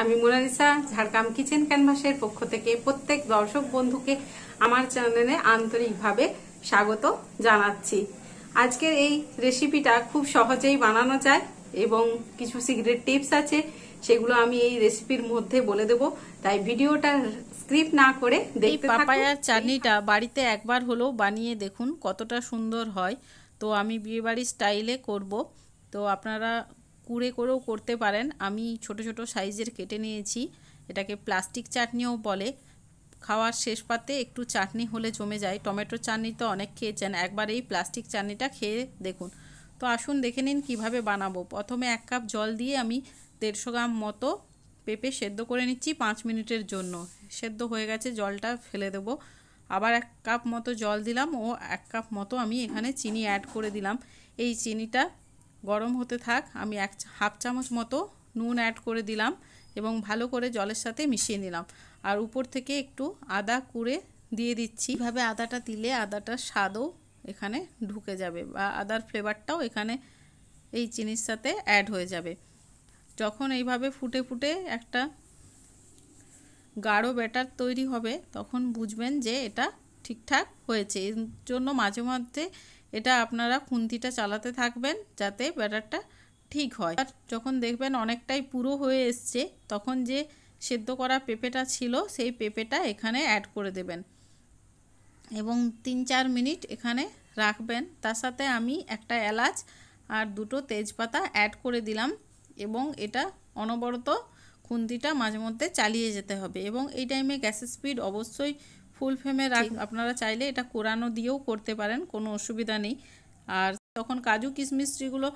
আমি Mona Lisa Jhargram kitchen ক্যানভাসের পক্ষ থেকে প্রত্যেক দর্শক বন্ধুকে আমার চ্যানেলে আন্তরিকভাবে স্বাগত জানাচ্ছি আজকের এই রেসিপিটা খুব সহজেই বানানো যায় এবং কিছু সিগ্রেট টিপস আছে সেগুলো আমি এই রেসিপির মধ্যে বলে দেব তাই ভিডিওটা স্ক্রিপ না করে দেখি পাপায়ার চাটনিটা বাড়িতে একবার হলেও বানিয়ে দেখুন কতটা সুন্দর হয় তো আমি বিয়েবাড়ির স্টাইলে করব তো আপনারা কুড়ে করেও করতে পারেন আমি ছোট ছোট সাইজের কেটে নিয়েছি এটাকে প্লাস্টিক চাটনিও বলে খাওয়ার শেষ পাতে একটু চাটনি হলে জমে যায় টমেটো চাটনি তো অনেক খেয়েছেন একবার এই প্লাস্টিক চাটনিটা খেয়ে দেখুন তো আসুন দেখে নিন কিভাবে বানাবো প্রথমে এক কাপ জল দিয়ে আমি দেড়শো গ্রাম মতো পেঁপে সেদ্ধ করে নিচ্ছি পাঁচ মিনিটের জন্য সেদ্ধ হয়ে গেছে জলটা ফেলে দেবো আবার এক কাপ মতো জল দিলাম ও এক কাপ মতো আমি এখানে চিনি অ্যাড করে দিলাম এই চিনিটা গরম হতে থাক আমি এক হাফ চামচ মতো নুন অ্যাড করে দিলাম এবং ভালো করে জলের সাথে মিশিয়ে নিলাম আর উপর থেকে একটু আদা কুড়ে দিয়ে দিচ্ছি এভাবে আদাটা দিলে আদাটার স্বাদও এখানে ঢুকে যাবে বা আদার ফ্লেভারটাও এখানে এই চিনির সাথে অ্যাড হয়ে যাবে যখন এইভাবে ফুটে ফুটে একটা গাঢ় ব্যাটার তৈরি হবে তখন বুঝবেন যে এটা ঠিকঠাক হয়েছে এর জন্য মাঝে মধ্যে এটা আপনারা খুন্তিটা চালাতে থাকবেন যাতে ব্যাটারটা ঠিক হয় আর যখন দেখবেন অনেকটাই পুরো হয়ে এসছে তখন যে সেদ্ধ করা পেঁপেটা ছিল সেই পেঁপেটা এখানে অ্যাড করে দেবেন এবং তিন চার মিনিট এখানে রাখবেন তার সাথে আমি একটা এলাচ আর দুটো তেজপাতা অ্যাড করে দিলাম এবং এটা অনবরত খুন্তিটা মাঝে মধ্যে চালিয়ে যেতে হবে এবং এই টাইমে গ্যাসের স্পিড অবশ্যই ফুল ফ্রেমে রাখ আপনারা চাইলে এটা কোরানো দিয়েও করতে পারেন কোনো অসুবিধা নেই আর তখন কাজু কিশমিশ যেগুলো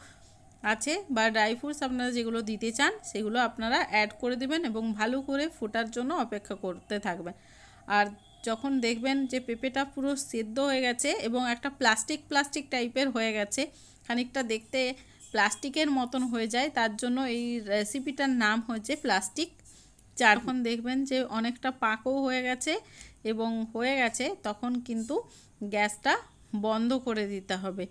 আছে বা ড্রাই ফ্রুটস আপনারা যেগুলো দিতে চান সেগুলো আপনারা অ্যাড করে দেবেন এবং ভালো করে ফোটার জন্য অপেক্ষা করতে থাকবেন আর যখন দেখবেন যে পেঁপেটা পুরো সেদ্ধ হয়ে গেছে এবং একটা প্লাস্টিক প্লাস্টিক টাইপের হয়ে গেছে খানিকটা দেখতে প্লাস্টিকের মতন হয়ে যায় তার জন্য এই রেসিপিটার নাম হচ্ছে প্লাস্টিক যখন দেখবেন যে অনেকটা পাকও হয়ে গেছে এবং হয়ে গেছে তখন কিন্তু গ্যাসটা বন্ধ করে দিতে হবে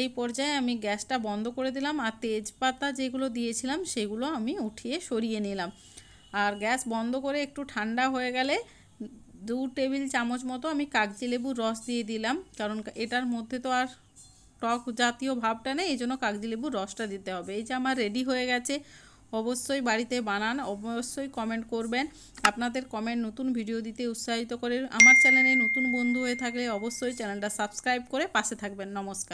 এই পর্যায়ে আমি গ্যাসটা বন্ধ করে দিলাম আর তেজপাতা যেগুলো দিয়েছিলাম সেগুলো আমি উঠিয়ে সরিয়ে নিলাম আর গ্যাস বন্ধ করে একটু ঠান্ডা হয়ে গেলে দু টেবিল চামচ মতো আমি কাগজি লেবুর রস দিয়ে দিলাম কারণ এটার মধ্যে তো আর টক জাতীয় ভাবটা নেই এই জন্য কাগজি লেবুর রসটা দিতে হবে এই যে আমার রেডি হয়ে গেছে অবশ্যই বাড়িতে বানান অবশ্যই কমেন্ট করবেন আপনাদের কমেন্ট নতুন ভিডিও দিতে উৎসাহিত করে আমার চ্যানেলে নতুন বন্ধু হয়ে থাকলে অবশ্যই চ্যানেলটা সাবস্ক্রাইব করে পাশে থাকবেন নমস্কার